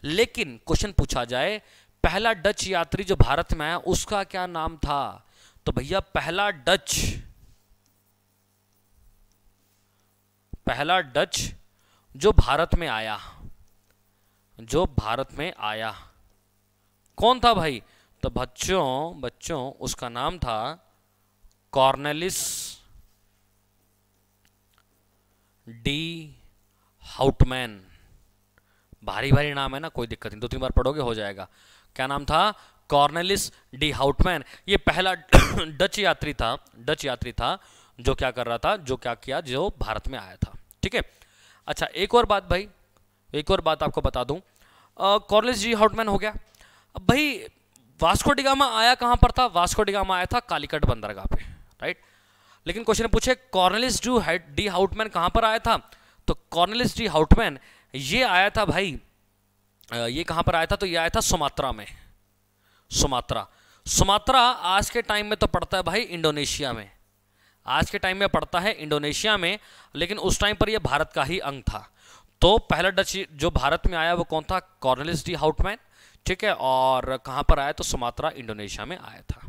लेकिन क्वेश्चन पूछा जाए पहला डच यात्री जो भारत में आया उसका क्या नाम था तो भैया पहला डच पहला डच जो भारत में आया जो भारत में आया कौन था भाई तो बच्चों बच्चों उसका नाम था कॉर्नेलिस डी हाउटमैन भारी भारी नाम है ना कोई दिक्कत नहीं दो तीन बार पढ़ोगे हो जाएगा क्या नाम था कॉर्नेलिस डी हाउटमैन ये पहला डच यात्री था डच यात्री था जो क्या कर रहा था जो क्या किया जो भारत में आया था ठीक है अच्छा एक और बात भाई एक और बात आपको बता दूं कॉर्लेज जी हाउटमैन हो गया अब भाई वास्को डिगामा आया कहां पर था वास्को डिगामा आया था कालीकट बंदरगाह पे राइट लेकिन क्वेश्चन पूछे कॉर्नलिस डू डी हाउटमैन कहां पर आया था तो कॉर्नलिस डी हाउटमैन ये आया था भाई ये कहां पर आया था तो ये आया था सुमात्रा में सुमात्रा सुमात्रा आज के टाइम में तो पड़ता है भाई इंडोनेशिया में आज के टाइम में पड़ता है इंडोनेशिया में लेकिन उस टाइम पर यह भारत का ही अंग था तो पहला डच जो भारत में आया वो कौन था कॉर्नलिस डी हाउटमैन ठीक है और कहाँ पर आया तो सुमात्रा इंडोनेशिया में आया था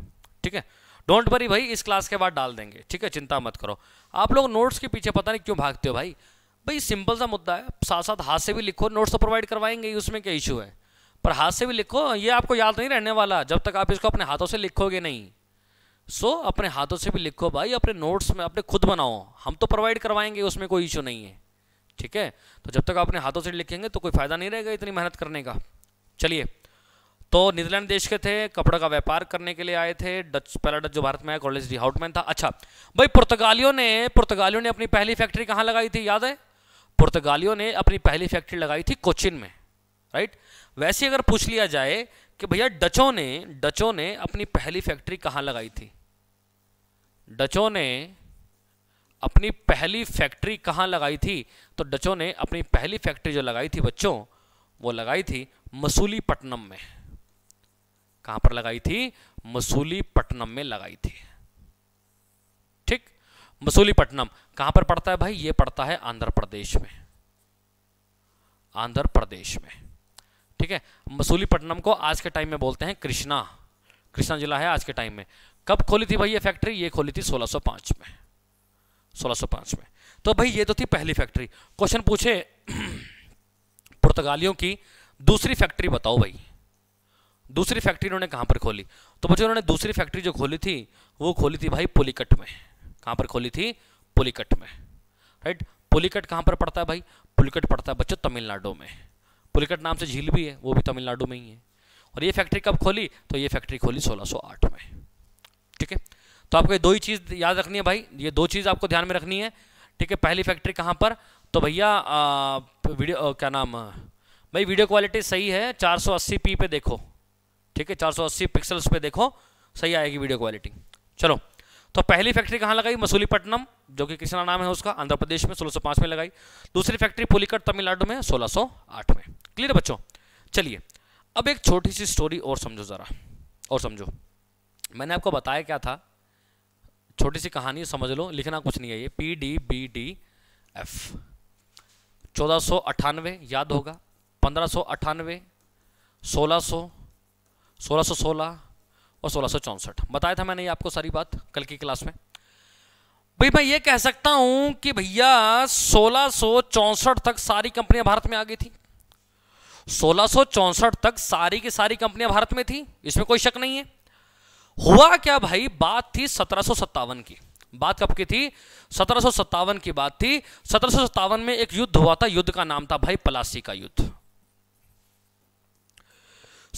ठीक है डोंट वरी भाई इस क्लास के बाद डाल देंगे ठीक है चिंता मत करो आप लोग नोट्स के पीछे पता नहीं क्यों भागते हो भाई भाई सिंपल सा मुद्दा है साथ साथ हाथ से भी लिखो नोट्स तो प्रोवाइड करवाएंगे उसमें क्या इशू है पर हाथ से भी लिखो ये आपको याद नहीं रहने वाला जब तक आप इसको अपने हाथों से लिखोगे नहीं सो so, अपने हाथों से भी लिखो भाई अपने नोट्स में अपने खुद बनाओ हम तो प्रोवाइड करवाएंगे उसमें कोई इशू नहीं है ठीक है तो जब तक आप अपने हाथों से लिखेंगे तो कोई फ़ायदा नहीं रहेगा इतनी मेहनत करने का चलिए तो नीदरलैंड देश के थे कपड़ा का व्यापार करने के लिए आए थे डच पहला डच जो भारत में आया कॉलेज डी हाउटमैन था अच्छा भाई पुर्तगालियों ने पुर्तगालियों ने अपनी पहली फैक्ट्री कहाँ लगाई थी याद है पुर्तगालियों ने अपनी पहली फैक्ट्री लगाई थी कोचिन में राइट वैसे अगर पूछ लिया जाए कि भैया डचों ने डचों ने अपनी पहली फैक्ट्री कहाँ लगाई थी डचों ने अपनी पहली फैक्ट्री कहाँ लगाई थी तो डचों ने अपनी पहली फैक्ट्री जो लगाई थी बच्चों वो लगाई थी मसूलीपट्टनम में कहाँ पर लगाई थी मसूलीपट्टनम में लगाई थी ठीक मसूलीपट्टनम कहाँ पर पड़ता है भाई ये पड़ता है आंध्र प्रदेश में आंध्र प्रदेश में ठीक है मसूलीपट्टनम को आज के टाइम में बोलते हैं कृष्णा कृष्णा जिला है आज के टाइम में कब खोली थी भाई ये फैक्ट्री ये खोली थी 1605 में 1605 में तो भाई ये तो थी पहली फैक्ट्री क्वेश्चन पूछे पुर्तगालियों की दूसरी फैक्ट्री बताओ भाई दूसरी फैक्ट्री इन्होंने कहाँ पर खोली तो बच्चों उन्होंने दूसरी फैक्ट्री जो खोली थी वो खोली थी भाई पुलिकट में कहाँ पर खोली थी पुलिकट में राइट पुलिकट कहाँ पर पड़ता है भाई पुलिकट पड़ता है बच्चों तमिलनाडु में पुलिकट नाम से झील भी है वो भी तमिलनाडु में ही है और ये फैक्ट्री कब खोली तो ये फैक्ट्री खोली 1608 में ठीक है तो आपको ये दो ही चीज़ याद रखनी है भाई ये दो चीज़ आपको ध्यान में रखनी है ठीक है पहली फैक्ट्री कहाँ पर तो भैया वीडियो आ, क्या नाम भाई वीडियो क्वालिटी सही है चार पी पे देखो ठीक है 480 पिक्सल्स पे देखो सही आएगी वीडियो क्वालिटी चलो तो पहली फैक्ट्री कहाँ लगाई मसूलीपट्टनम जो कि किसना नाम है उसका आंध्र प्रदेश में 1605 में लगाई दूसरी फैक्ट्री पुलिकट तमिलनाडु में 1608 में क्लियर बच्चों चलिए अब एक छोटी सी स्टोरी और समझो ज़रा और समझो मैंने आपको बताया क्या था छोटी सी कहानी समझ लो लिखना कुछ नहीं है ये P D B D F चौदह याद होगा पंद्रह सौ अठानवे सोलह सौ सोलह सौ सोलह और सोलह सौ चौंसठ बताया था मैंने ये आपको सारी बात कल की क्लास में भाई मैं ये कह सकता हूं कि भैया सोलह सौ चौंसठ तक सारी कंपनियां भारत में आ गई थी सोलह तक सारी की सारी कंपनियां भारत में थी इसमें कोई शक नहीं है हुआ क्या भाई बात थी सत्रह की बात कब की थी सत्रह की बात थी सत्रह में एक युद्ध हुआ था युद्ध का नाम था भाई पलासी का युद्ध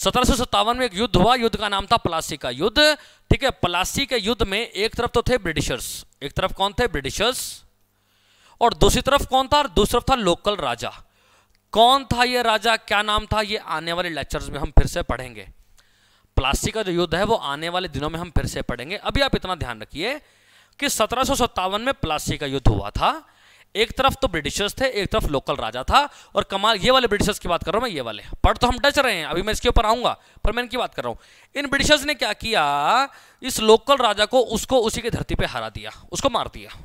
सत्रह में एक युद्ध हुआ युद्ध का नाम था पलासी का युद्ध ठीक है पलासी के युद्ध में एक तरफ तो थे ब्रिटिशर्स एक तरफ कौन थे ब्रिटिशर्स और दूसरी तरफ कौन था दूसरी तरफ था लोकल राजा कौन था ये राजा क्या नाम था ये आने वाले लेक्चर्स में हम फिर से पढ़ेंगे प्लास्टिक का जो युद्ध है वो आने वाले दिनों में हम फिर से पढ़ेंगे अभी आप इतना ध्यान रखिए कि सत्रह में प्लास्टिक का युद्ध हुआ था एक तरफ तो ब्रिटिशर्स थे एक तरफ लोकल राजा था और कमाल ये वाले ब्रिटिशर्स की बात कर रहा हूं मैं ये वाले पढ़ तो हम डच रहे हैं अभी मैं इसके ऊपर आऊंगा पर मैं इनकी बात कर रहा हूं इन ब्रिटिशर्स ने क्या किया इस लोकल राजा को उसको उसी की धरती पर हरा दिया उसको मार दिया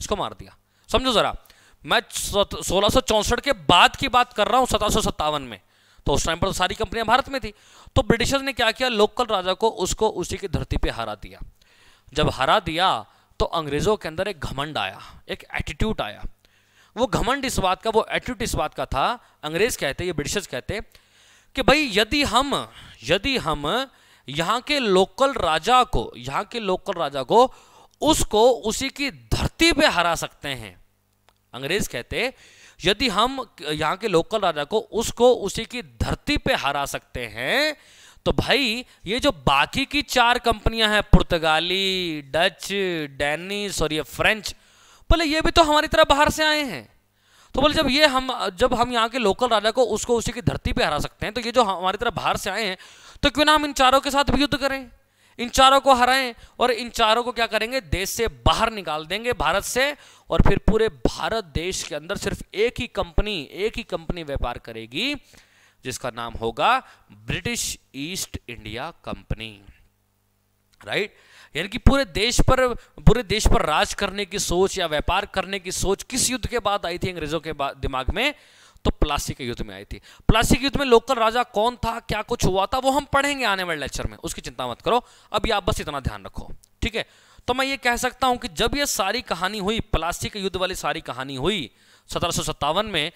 उसको मार दिया समझो जरा मैं सोलह के बाद की बात कर रहा हूं सत्रह में तो उस टाइम पर तो सारी कंपनियां भारत में थी तो ब्रिटिशर्स ने क्या किया लोकल राजा को उसको उसी की धरती पे हरा दिया जब हरा दिया तो अंग्रेज़ों के अंदर एक घमंड आया एक एटीट्यूड आया वो घमंड इस बात का वो एटीट्यूड इस बात का था अंग्रेज़ कहते ये ब्रिटिशर्स कहते कि भाई यदि हम यदि हम यहाँ के लोकल राजा को यहाँ के लोकल राजा को उसको उसी की धरती पर हरा सकते हैं अंग्रेज कहते यदि हम यहाँ के लोकल राजा को उसको उसी की धरती पे हरा सकते हैं तो भाई ये जो बाकी की चार कंपनियां हैं पुर्तगाली डच डेनिस और ये फ्रेंच बोले ये भी तो हमारी तरह बाहर से आए हैं तो बोले जब ये हम जब हम यहाँ के लोकल राजा को उसको उसी की धरती पे हरा सकते हैं तो ये जो हमारी तरह बाहर से आए हैं तो क्यों ना हम इन चारों के साथ भी युद्ध करें इन चारों को हराएं और इन चारों को क्या करेंगे देश से बाहर निकाल देंगे भारत से और फिर पूरे भारत देश के अंदर सिर्फ एक ही कंपनी एक ही कंपनी व्यापार करेगी जिसका नाम होगा British East India Company right यानी कि पूरे देश पर पूरे देश पर राज करने की सोच या व्यापार करने की सोच किस युद्ध के बाद आई थी अंग्रेजों के दिमाग में तो प्लास्टिक के युद्ध में आई थी प्लास्टिक युद्ध में लोकल राजा कौन था क्या कुछ हुआ था वो हम पढ़ेंगे आने वाले लेक्चर में उसकी चिंता मत करो अभी आप बस इतना ध्यान रखो ठीक है तो मैं ये कह सकता हूं कि जब ये सारी कहानी हुई प्लास्टिक के युद्ध वाली सारी कहानी हुई सत्रह में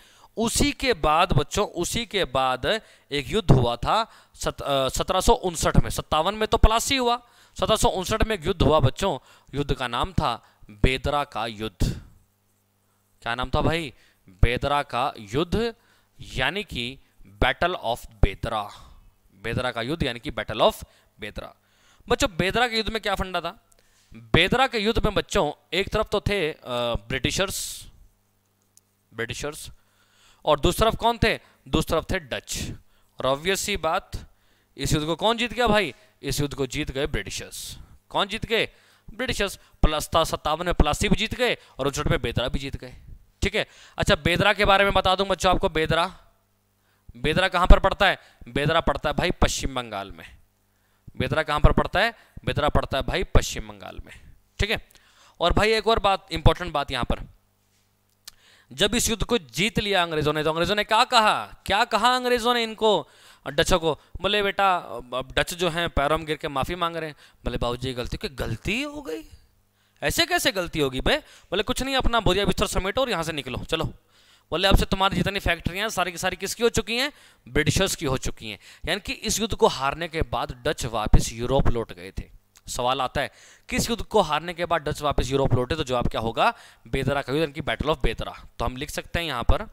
उसी के बाद बच्चों उसी के बाद एक युद्ध हुआ था सत्रह में सत्तावन में तो प्लासी हुआ सत्रह में एक युद्ध हुआ बच्चों युद्ध का नाम था बेदरा का युद्ध क्या नाम था भाई बेदरा का युद्ध यानी कि बैटल ऑफ बेदरा बेदरा का युद्ध यानी कि बैटल ऑफ बेदरा बच्चों बेदरा के युद्ध में क्या फंडा था बेदरा के युद्ध में बच्चों एक तरफ तो थे ब्रिटिशर्स ब्रिटिशर्स और दूसरी तरफ कौन थे दूसरी तरफ थे डच और ऑब्वियस ही बात इस युद्ध को कौन जीत गया भाई इस युद्ध को जीत गए ब्रिटिशर्स कौन जीत गए ब्रिटिशर्स पलस्ता सत्तावन में प्लासी भी जीत गए और उनसठ में बेदरा भी जीत गए ठीक है अच्छा बेदरा के बारे में बता दूं बच्चों आपको बेदरा बेदरा कहां पर पड़ता है बेदरा पड़ता है भाई पश्चिम बंगाल में बेदरा कहां पर पड़ता है बेतरा पड़ता है भाई पश्चिम बंगाल में ठीक है और भाई एक और बात इंपॉर्टेंट बात यहां पर जब इस युद्ध को जीत लिया अंग्रेजों ने तो अंग्रेजों ने क्या कहा क्या कहा अंग्रेजों ने इनको डचों को बोले बेटा अब डच जो हैं पैरों में गिर के माफ़ी मांग रहे हैं बोले बाबू जी गलती क्या गलती हो गई ऐसे कैसे गलती होगी भाई बोले कुछ नहीं अपना बोरिया बिस्तर समेटो और यहां से निकलो चलो बोले अब से तुम्हारी जितनी फैक्ट्रियां सारी की सारी किसकी हो चुकी हैं ब्रिटिशर्स की हो चुकी हैं यानी कि इस युद्ध को हारने के बाद डच वापस यूरोप लौट गए थे सवाल आता है किस युद्ध को हारने के बाद डच वापस यूरोप लौटे तो जवाब क्या होगा बेदरा का युद्ध यानी कि बैटल ऑफ बेदरा तो हम लिख सकते हैं यहां पर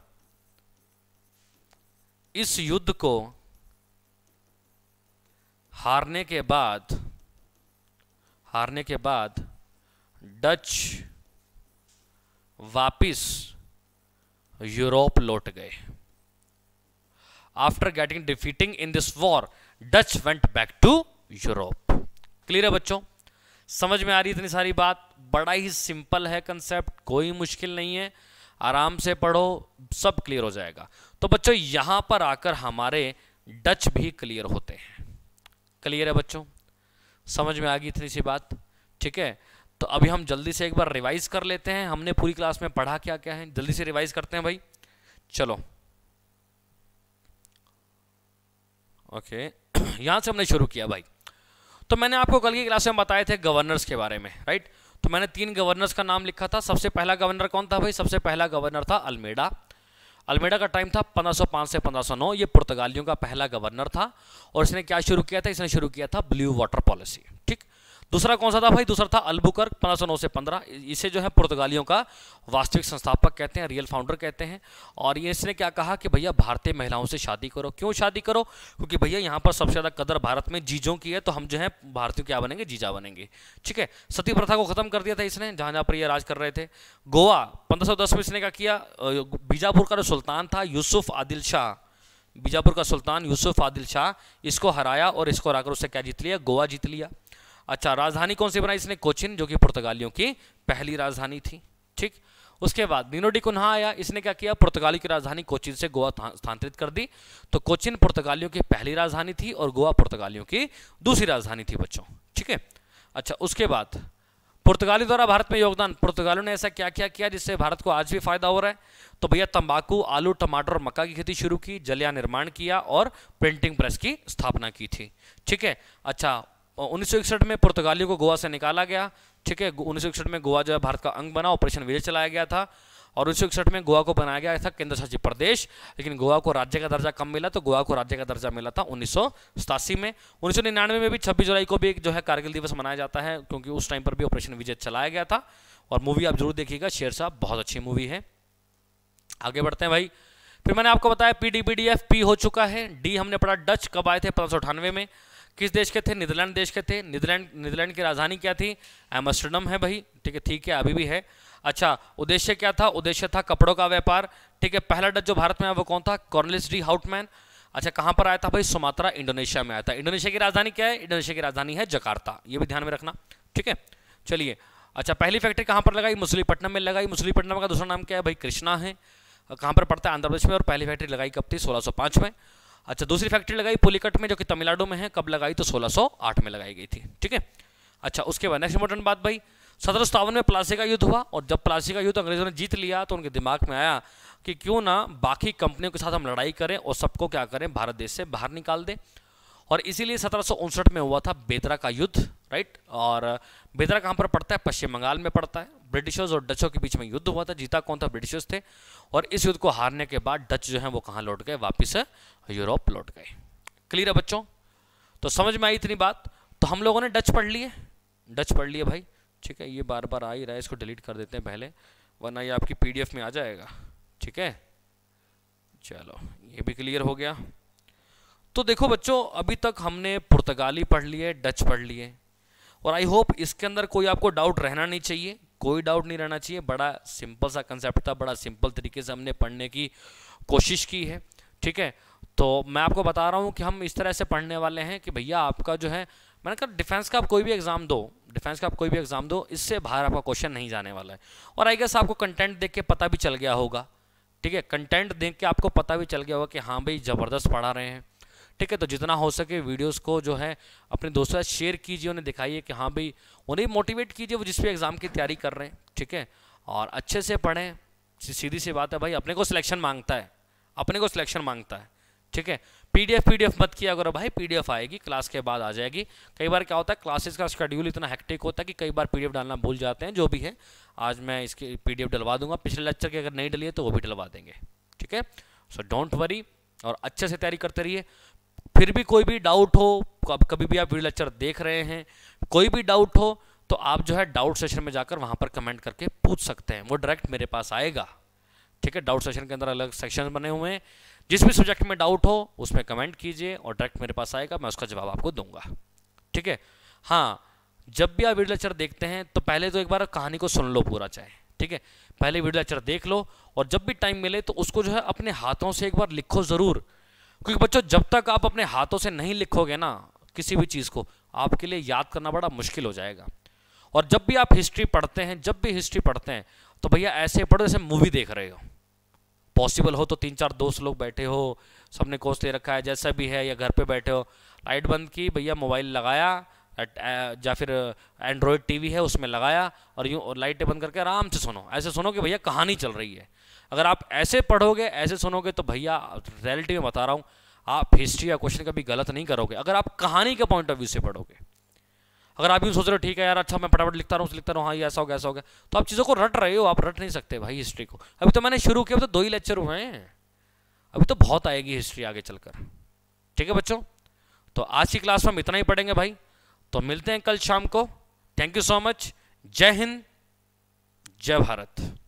इस युद्ध को हारने के बाद हारने के बाद डच वापिस यूरोप लौट गए after getting defeating in this war Dutch went back to Europe clear है बच्चों समझ में आ रही इतनी सारी बात बड़ा ही सिंपल है कंसेप्ट कोई मुश्किल नहीं है आराम से पढ़ो सब क्लियर हो जाएगा तो बच्चों यहां पर आकर हमारे डच भी क्लियर होते हैं क्लियर है बच्चों समझ में आ गई इतनी सी बात ठीक है तो अभी हम जल्दी से एक बार रिवाइज कर लेते हैं हमने पूरी क्लास में पढ़ा क्या क्या है जल्दी से रिवाइज करते हैं भाई चलो ओके यहां से हमने शुरू किया भाई तो मैंने आपको कल की क्लास में बताए थे गवर्नर्स के बारे में राइट तो मैंने तीन गवर्नर्स का नाम लिखा था सबसे पहला गवर्नर कौन था भाई सबसे पहला गवर्नर था अल्मेडा अल्मेडा का टाइम था 1505 से 1509 ये पुर्तगालियों का पहला गवर्नर था और इसने क्या शुरू किया था इसने शुरू किया था ब्लू वाटर पॉलिसी ठीक दूसरा कौन सा था भाई दूसरा था अल्बुकर्क पंद्रह सौ नौ से पंद्रह इसे जो है पुर्तगालियों का वास्तविक संस्थापक कहते हैं रियल फाउंडर कहते हैं और ये इसने क्या कहा कि भैया भारतीय महिलाओं से शादी करो क्यों शादी करो क्योंकि भैया यहाँ पर सबसे ज़्यादा कदर भारत में जीजों की है तो हम जो है भारतीय क्या बनेंगे जीजा बनेंगे ठीक है सती प्रथा को खत्म कर दिया था इसने जहाँ जहाँ पर यह राज कर रहे थे गोवा पंद्रह में इसने क्या किया बीजापुर का जो सुल्तान था यूसुफ आदिल शाह बीजापुर का सुल्तान यूसुफ आदिल शाह इसको हराया और इसको हराकर उससे क्या जीत लिया गोवा जीत लिया अच्छा राजधानी कौन सी बनाई इसने कोचिन जो कि पुर्तगालियों की पहली राजधानी थी ठीक उसके बाद नीनो डी कुन्हा आया इसने क्या किया पुर्तगाली की राजधानी कोचिन से गोवा स्थानांतरित कर दी तो कोचिन पुर्तगालियों की पहली राजधानी थी और गोवा पुर्तगालियों की दूसरी राजधानी थी बच्चों ठीक है अच्छा उसके बाद पुर्तगाली द्वारा भारत में योगदान पुर्तगालियों ने ऐसा क्या क्या किया जिससे भारत को आज भी फायदा हो रहा है तो भैया तंबाकू आलू टमाटर और मक्का की खेती शुरू की जलिया निर्माण किया और प्रिंटिंग प्रेस की स्थापना की थी ठीक है अच्छा उन्नीस में पुर्तगालियों को गोवा से निकाला गया ठीक है उन्नीस में गोवा जो है भारत का अंग बना ऑपरेशन विजय चलाया गया था और उन्नीस में गोवा को बनाया गया था केंद्र शासित प्रदेश लेकिन गोवा को राज्य का दर्जा कम मिला तो गोवा को राज्य का दर्जा मिला था उन्नीस में उन्नीस में भी छब्बीस जुलाई को भी एक जो है कारगिल दिवस मनाया जाता है क्योंकि उस टाइम पर भी ऑपरेशन विजय चलाया गया था और मूवी आप जरूर देखिएगा शेर साहब बहुत अच्छी मूवी है आगे बढ़ते हैं भाई फिर मैंने आपको बताया P D P D F P हो चुका है डी हमने पढ़ा डच कब आए थे पंद्रह तो में किस देश के थे नीदरलैंड देश के थे नीदरलैंड नीदरलैंड की राजधानी क्या थी एमस्टर्डम है भाई ठीक है ठीक है अभी भी है अच्छा उद्देश्य क्या था उद्देश्य था कपड़ों का व्यापार ठीक है पहला डच जो भारत में है वो कौन था कॉर्नलिस डी हाउटमैन अच्छा कहाँ पर आया था भाई सुमात्रा इंडोनेशिया में आया था इंडोनेशिया की राजधानी क्या है इंडोनेशिया की राजधानी है जकार्ता ये भी ध्यान में रखना ठीक है चलिए अच्छा पहली फैक्ट्री कहाँ पर लगाई मुसलीपट्टनम में लगाई मुसलीपट्टनम का दूसरा नाम क्या है भाई कृष्णा है कहाँ पर पड़ता है आंध्र प्रदेश में और पहली फैक्ट्री लगाई कब थी सोलह में अच्छा दूसरी फैक्ट्री लगाई पुलिकट में जो कि तमिलनाडु में है कब लगाई तो 1608 में लगाई गई थी ठीक है अच्छा उसके बाद नेक्स्ट इंपॉर्टेंट बात भाई सत्रह में प्लासी का युद्ध हुआ और जब प्लासी का युद्ध अंग्रेजों ने जीत लिया तो उनके दिमाग में आया कि क्यों ना बाकी कंपनियों के साथ हम लड़ाई करें और सबको क्या करें भारत देश से बाहर निकाल दें और इसीलिए सत्रह में हुआ था बेतरा का युद्ध राइट और बेतरा कहाँ पर पड़ता है पश्चिम बंगाल में पड़ता है ब्रिटिशर्स और डचों के बीच में युद्ध हुआ था जीता कौन था ब्रिटिशर्स थे और इस युद्ध को हारने के बाद डच जो है वो कहाँ लौट गए वापिस यूरोप लौट गए क्लियर है बच्चों तो समझ में आई इतनी बात तो हम लोगों ने डच पढ़ लिए डच पढ़ लिए भाई ठीक है ये बार बार आ ही रहा है इसको डिलीट कर देते हैं पहले वरना ये आपकी पीडीएफ में आ जाएगा ठीक है चलो ये भी क्लियर हो गया तो देखो बच्चों अभी तक हमने पुर्तगाली पढ़ लिए डच पढ़ लिए और आई होप इसके अंदर कोई आपको डाउट रहना नहीं चाहिए कोई डाउट नहीं रहना चाहिए बड़ा सिंपल सा कंसेप्ट था बड़ा सिंपल तरीके से हमने पढ़ने की कोशिश की है ठीक है तो मैं आपको बता रहा हूँ कि हम इस तरह से पढ़ने वाले हैं कि भैया आपका जो है मैंने कहा डिफेंस का आप कोई भी एग्ज़ाम दो डिफेंस का आप कोई भी एग्ज़ाम दो इससे बाहर आपका क्वेश्चन नहीं जाने वाला है और आई गेस आपको कंटेंट देख के पता भी चल गया होगा ठीक है कंटेंट देख के आपको पता भी चल गया होगा कि हाँ भाई ज़बरदस्त पढ़ा रहे हैं ठीक है तो जितना हो सके वीडियोस को जो है अपने दोस्तों साथ शेयर कीजिए उन्हें दिखाइए कि हाँ भाई उन्हें मोटिवेट कीजिए वो जिस भी एग्ज़ाम की तैयारी कर रहे हैं ठीक है और अच्छे से पढ़ें सीधी सी बात है भाई अपने को सिलेक्शन मांगता है अपने को सिलेक्शन मांगता है ठीक है पीडीएफ पीडीएफ मत किया करो भाई पीडीएफ आएगी क्लास के बाद आ जाएगी कई बार क्या होता है क्लासेस का शेड्यूल इतना हैक्टिक होता है कि कई बार पीडीएफ डालना भूल जाते हैं जो भी है आज मैं इसके पीडीएफ डलवा दूंगा पिछले लेक्चर के अगर नहीं डलिए तो वो भी डलवा देंगे ठीक है सो डोंट वरी और अच्छे से तैयारी करते रहिए फिर भी कोई भी डाउट हो कभी भी आप वीडियो लेक्चर देख रहे हैं कोई भी डाउट हो तो आप जो है डाउट सेशन में जाकर वहाँ पर कमेंट करके पूछ सकते हैं वो डायरेक्ट मेरे पास आएगा ठीक है डाउट सेशन के अंदर अलग सेक्शन बने हुए हैं जिस भी सब्जेक्ट में डाउट हो उसमें कमेंट कीजिए और डायरेक्ट मेरे पास आएगा मैं उसका जवाब आपको दूंगा ठीक है हाँ जब भी आप वीडियो लेक्चर देखते हैं तो पहले तो एक बार कहानी को सुन लो पूरा चाहे ठीक है पहले वीडियो लेक्चर देख लो और जब भी टाइम मिले तो उसको जो है अपने हाथों से एक बार लिखो ज़रूर क्योंकि बच्चों जब तक आप अपने हाथों से नहीं लिखोगे ना किसी भी चीज़ को आपके लिए याद करना बड़ा मुश्किल हो जाएगा और जब भी आप हिस्ट्री पढ़ते हैं जब भी हिस्ट्री पढ़ते हैं तो भैया ऐसे पढ़ो जैसे मूवी देख रहे हो पॉसिबल हो तो तीन चार दोस्त लोग बैठे हो सबने कोर्स ले रखा है जैसा भी है या घर पे बैठे हो लाइट बंद की भैया मोबाइल लगाया या फिर एंड्रॉयड टीवी है उसमें लगाया और यूँ लाइटें बंद करके आराम से सुनो ऐसे सुनो कि भैया कहानी चल रही है अगर आप ऐसे पढ़ोगे ऐसे सुनोगे तो भैया रियलिटी में बता रहा हूँ आप हिस्ट्री या क्वेश्चन कभी गलत नहीं करोगे अगर आप कहानी के पॉइंट ऑफ व्यू से पढ़ोगे अगर आप यूँ सोच रहे हो ठीक है यार अच्छा मैं फटाफट लिखता रहूँ लिखता रहूँ हाँ ये ऐसा हो गया ऐसा हो गया तो आप चीज़ों को रट रहे हो आप रट नहीं सकते भाई हिस्ट्री को अभी तो मैंने शुरू किया तो दो ही लेक्चर हुए हैं अभी तो बहुत आएगी हिस्ट्री आगे चलकर ठीक है बच्चों तो आज की क्लास में हम इतना ही पढ़ेंगे भाई तो मिलते हैं कल शाम को थैंक यू सो मच जय हिंद जय भारत